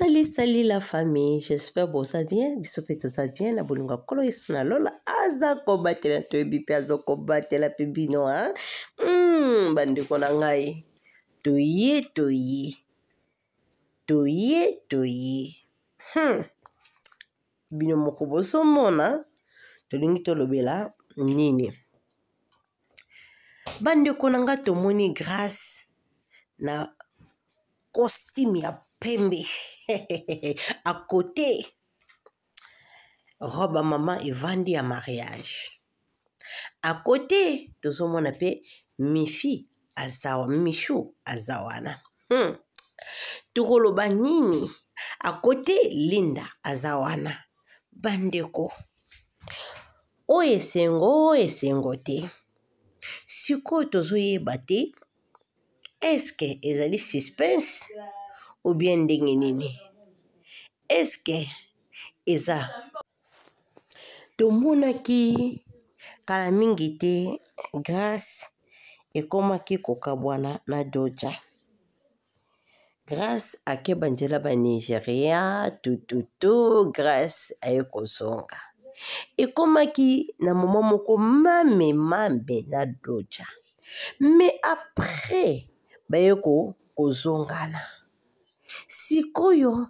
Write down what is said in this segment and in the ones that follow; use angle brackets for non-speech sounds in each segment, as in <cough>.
Salut, salut la famille. J'espère que vous allez bien. Bisous, que vous allez bien. La boulunga kolo yesu na lola. Aza kombatela na toyebi pe azo kombatela pe bino. Hmm, bandeko na ngai. Toye, toye. Toye, toye. Hmm. Bino moko bosomona. Tolingi tolobela nini. Bandeko na nga tomoni grâce na costume ya pembe <laughs> à côté robe ya mama evandi ya mariage à côté tozomona mpe mifi aza mishu aza wana hmm. tokoloba nini akote linda aza wana bandeko oyo esengo oyo esengo te sikoyo tozoyeba te eske ezali suspense yeah. obiende ngenini eske eza tomonaki kala mingi te grâce ekomaki kokabwana na doja grâce akebanzela banigéria tututu grâce aye kozonga ekomaki na moma moko mame mame na doja me apres baye kozongana ko sikoyo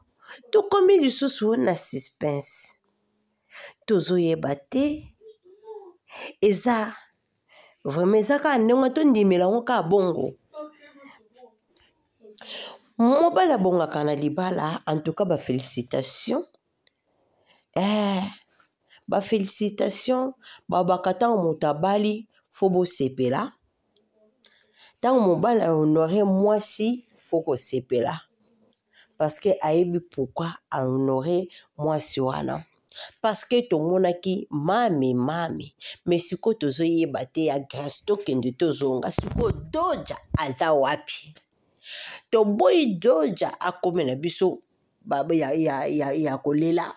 tokomi lisusu na suspense tozoyeba te eza vraimen eza kaka ndenge tondimela yango kaka bongo mobali abongaka na libala antuka bafélicitation eh, bafélicitation babaka ntango moto abali fo bosepela ntango mobali ahonore mwasi fo kosepela parceke ayebi pourkui ahonore mwasi wana parceke tomonaki mame mame me sikoyo tozoyeba te ya grâce tokende tozonga sikoyo doja aza wapi toboyi doja akome na biso ya, ya, ya, ya kolela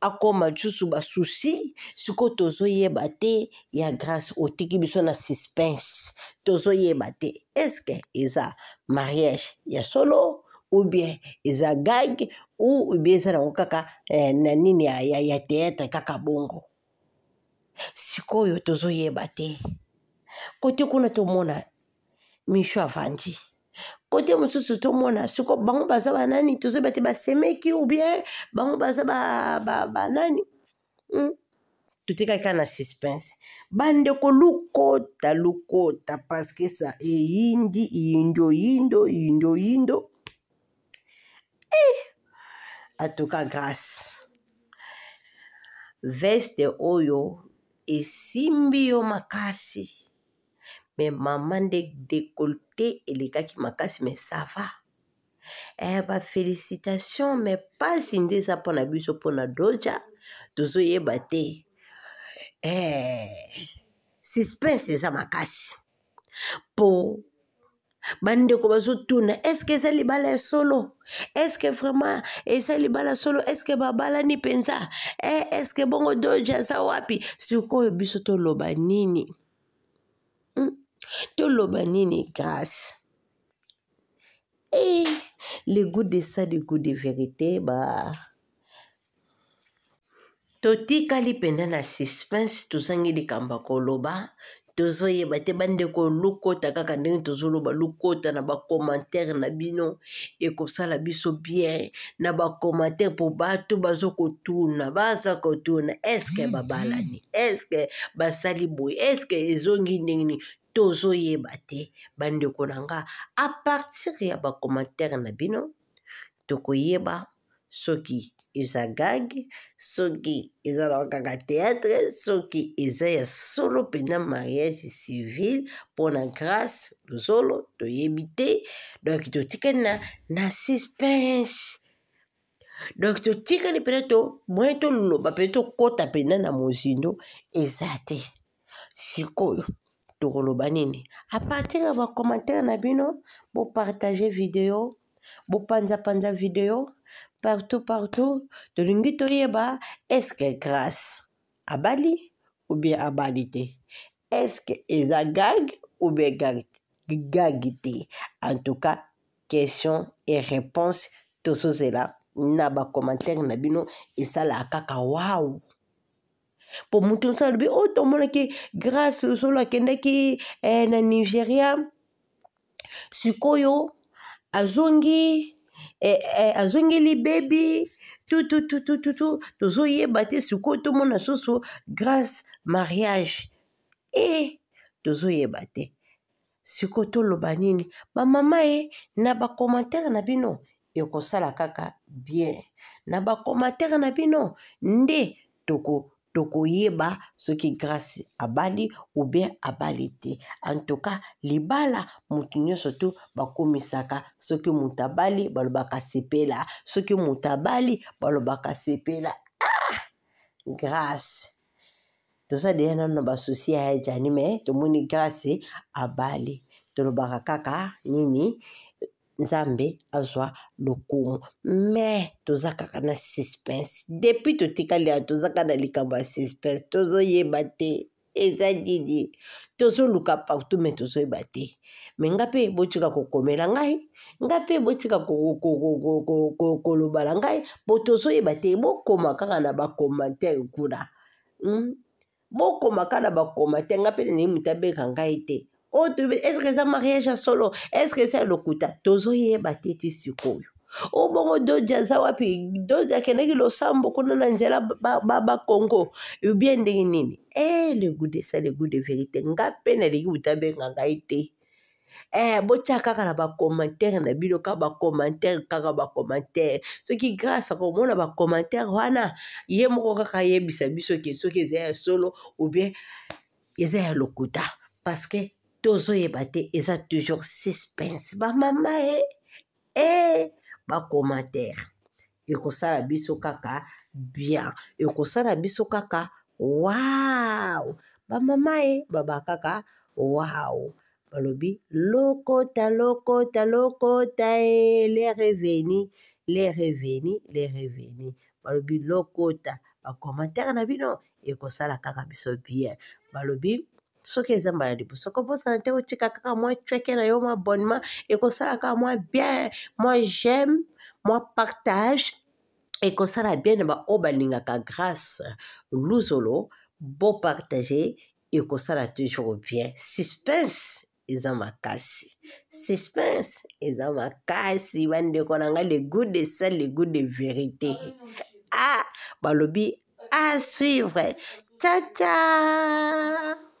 akoma lisusu basusi sikoyo tozoyeba te ya grâce otiki biso na suspense tozoyeba te eske eza mariage ya solo eza gag ou bien eza nango kaka eh, na nini ya, ya, ya teatre kaka bongo sikoyo tozoyeba te kote kuna tomona misho avandi kote mosusu tomona siko bango baza banani tozoyeba te basemeki ou bien bango baza banani ba, ba, ba mm. totikaki kaka na suspense bandeko lokota lokota parceke sa eyindi yindo yindo yindo yindo en tout cas grâce veste oyo esimbi yo makasi me mama eh, nde dekolte elekaki makasi me sava eh, bafélicitation me mpasi nde eza mpona biso mpona doja tozoyeba te eh, suspense eza makasi mpo bandeko bazotuna eske eza libala ya solo eske vraiment eza libala ya solo eske babalani mpenza e eske bongo doge aza wapi sikoyo biso toloba nini mm. toloba nini kasi e eh, le goût de ça le goût de vérité ba totikali mpenza na suspense tozangi likambo koloba tozoyeba te bandeko lokota kaka ndenge tozoloba lokota na bacommentaire na bino ekosala biso bien na bacommentaire mpo bato bazokotuna baza kotuna eske babalani eske basali boye eske ezongi ndenge nini tozoyeba te bandeko na nga apartir ya bacommentaire na bino tokoyeba soki eza gag soki eza na kaka teatre soki eza ya solo mpena mariage civil mpona grâce lozolo toyebi te donk totikani na na suspense donk totikani mpena to moye toloba mpena tokɔta mpena na mozindo eza te sikoyo tokoloba nini apartir ya bacommentaire na bino bopartage video bopanzapanza video partout partout tolingi toyeba eske grâce abali ou bien abali te eske eza gag ou bien gag te en tout cas question et réponse tozozela na bacommentaire na bino esalaka kaka wau mpo motu mosusu alobi o oh, tomonaki grâce solo akendaki eh, na nigeria sikoyo azongi Eh, eh, azongeli bebi tutututututu tozoyeba te sikoyo tomona susu grâce mariage e tozoyeba te sikoyo toloba nini bamama ye na bacommentaire na bino ekosala kaka bien na bacommentaire na bino nde toko donc oyeba soki grâce abali ou bien abali te en tout cas libala moto nyonso tu bakomisaka soki moto abali balobaka sepela soki moto abali balobaka sepela ah! grâce toza deya nano na basosi ya ya jani me tomoni grâce abali tolobaka kaka nini nzambe azwa lokumu me toza kaka na suspense depuis totikalia toza kaka na likambo ya suspense tozoyeba te eza nini tozoluka partout me tozoyeba te me nga mpe botika kokomela ngai nga mpe botika kolobala ngai bo tozoyeba te bokoma kaka na bacommentaire kuna hmm? bokoma kaka na bacommentaire nga mpe nanei moto abeka ngai te oyo toyebi estceke eza mariage ya solo estceke eza lokuta tozoyeba te ti sikoyo o bongo doja aza wapi doja akendaki losambo kuna na nzela bakongo ubien ndenge nini e eh, legu de sa legu de vérité nga mpe nalingi butabenga ngai te Eh, botya kaka na bacommentaire na bino kaka bacommentaire kaka bacommentaire soki grâce akomona bacommentaire wana ye moko kaka ayebisa biso ke soki eza ya solo ou bien eza ya lokuta parce que tozoyeba te eza toujours suspense bamama e e bacommentaire ekosala biso kaka bien ekosala biso kaka waw bamama e baba kaka waw balobi lokota lokota lokota e le reveni le reveni le reveni balobi lokota bacommentaire na bino ekosala kaka biso bien balobi soki eza mbala liboso kobosana te kotika kaka mwa cweke na yo mwa bonnement ekosala kaka mwa bien mwa j'aime mwa partage ekosala bien na baoyo balingaka grâce luzolo bopartage ekosala toujours bien suspense eza makasi suspense eza makasi bandeko na nga le goût de sa le goût de vérité ah, ah balobi à suivre ciao ciao